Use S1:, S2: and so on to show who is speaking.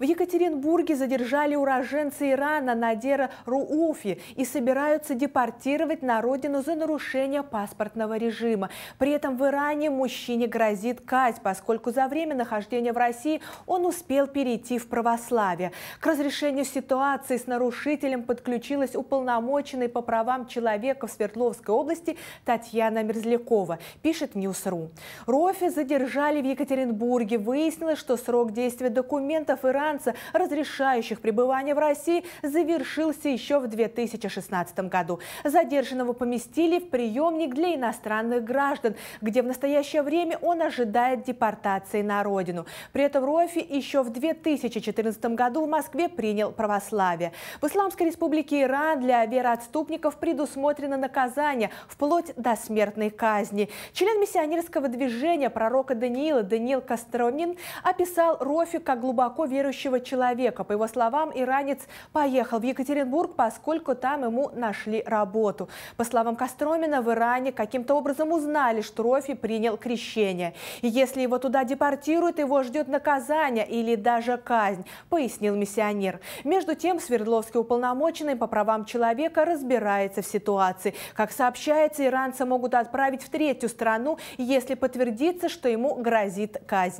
S1: В Екатеринбурге задержали уроженца Ирана Надера Рууфи и собираются депортировать на родину за нарушение паспортного режима. При этом в Иране мужчине грозит казнь, поскольку за время нахождения в России он успел перейти в православие. К разрешению ситуации с нарушителем подключилась уполномоченная по правам человека в Свердловской области Татьяна Мерзлякова, пишет Ньюсру. Рофи задержали в Екатеринбурге. Выяснилось, что срок действия документов Ирана иностранца, разрешающих пребывание в России, завершился еще в 2016 году. Задержанного поместили в приемник для иностранных граждан, где в настоящее время он ожидает депортации на родину. При этом Рофи еще в 2014 году в Москве принял православие. В Исламской республике Иран для вероотступников предусмотрено наказание вплоть до смертной казни. Член миссионерского движения пророка Даниила Даниил Костромин описал Рофи как глубоко верующий неверующего человека. По его словам, иранец поехал в Екатеринбург, поскольку там ему нашли работу. По словам Костромина, в Иране каким-то образом узнали, что Рофи принял крещение. И если его туда депортируют, его ждет наказание или даже казнь, пояснил миссионер. Между тем, Свердловский уполномоченный по правам человека разбирается в ситуации. Как сообщается, иранца могут отправить в третью страну, если подтвердится, что ему грозит казнь.